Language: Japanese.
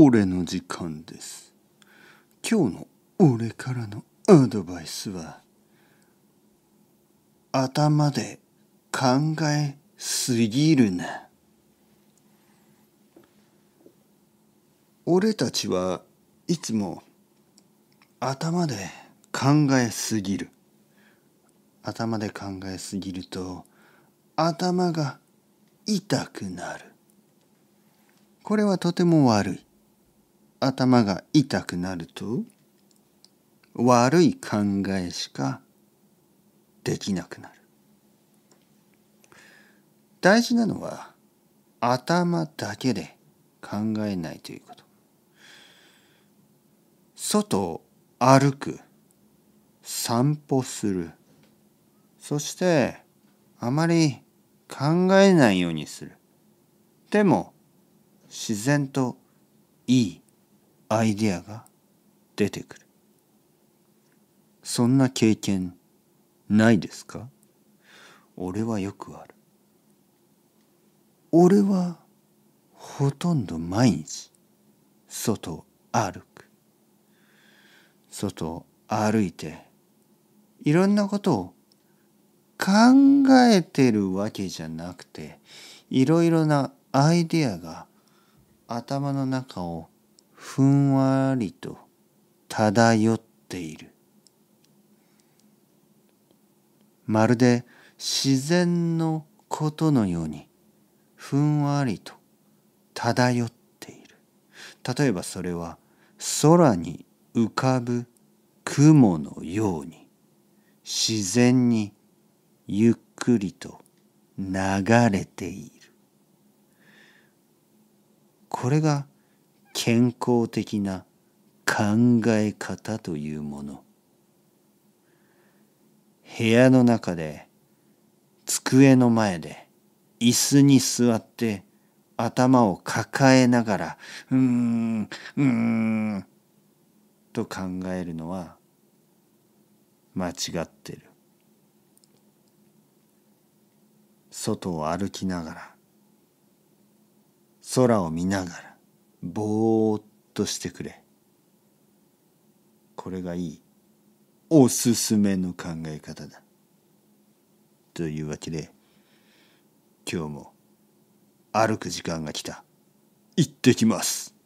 俺の時間です今日の俺からのアドバイスは頭で考えすぎるな俺たちはいつも頭で考えすぎる頭で考えすぎると頭が痛くなるこれはとても悪い頭が痛くなると悪い考えしかできなくなる大事なのは頭だけで考えないということ外を歩く散歩するそしてあまり考えないようにするでも自然といいアイディアが出てくるそんな経験ないですか俺はよくある俺はほとんど毎日外を歩く外を歩いていろんなことを考えてるわけじゃなくていろいろなアイディアが頭の中をふんわりと漂っているまるで自然のことのようにふんわりと漂っている例えばそれは空に浮かぶ雲のように自然にゆっくりと流れているこれが健康的な考え方というもの部屋の中で机の前で椅子に座って頭を抱えながら「うーんうーん」と考えるのは間違ってる外を歩きながら空を見ながらぼーっとしてくれこれがいいおすすめの考え方だというわけで今日も歩く時間が来た行ってきます